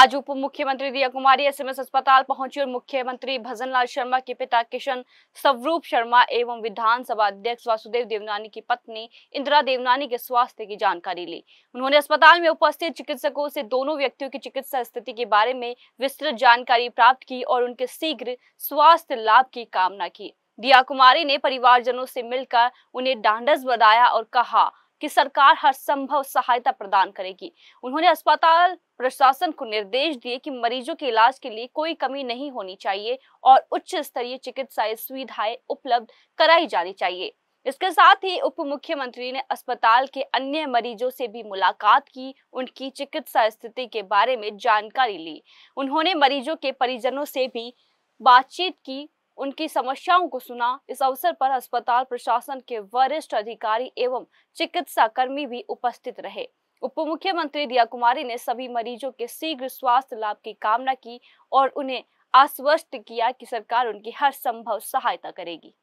आज उप मुख्यमंत्री दिया कुमारी एसएमएस अस्पताल पहुंची और मुख्यमंत्री भजनलाल शर्मा के पिता किशन स्वरूप शर्मा एवं विधानसभा अध्यक्ष वासुदेव देवनानी की पत्नी इंदिरा देवनानी के स्वास्थ्य की जानकारी ली उन्होंने अस्पताल में उपस्थित चिकित्सकों से दोनों व्यक्तियों की चिकित्सा स्थिति के बारे में विस्तृत जानकारी प्राप्त की और उनके शीघ्र स्वास्थ्य लाभ की कामना की दिया कुमारी ने परिवारजनों से मिलकर उन्हें डांडस बताया और कहा कि सरकार हर संभव सहायता प्रदान करेगी उन्होंने अस्पताल प्रशासन को निर्देश दिए कि मरीजों के इलाज के लिए कोई कमी नहीं होनी चाहिए और उच्च स्तरीय चिकित्सा सुविधाएं उपलब्ध कराई जानी चाहिए इसके साथ ही उप मुख्यमंत्री ने अस्पताल के अन्य मरीजों से भी मुलाकात की उनकी चिकित्सा स्थिति के बारे में जानकारी ली उन्होंने मरीजों के परिजनों से भी बातचीत की उनकी समस्याओं को सुना इस अवसर पर अस्पताल प्रशासन के वरिष्ठ अधिकारी एवं चिकित्सा कर्मी भी उपस्थित रहे उप मुख्यमंत्री दिया कुमारी ने सभी मरीजों के शीघ्र स्वास्थ्य लाभ की कामना की और उन्हें आश्वस्त किया कि सरकार उनकी हर संभव सहायता करेगी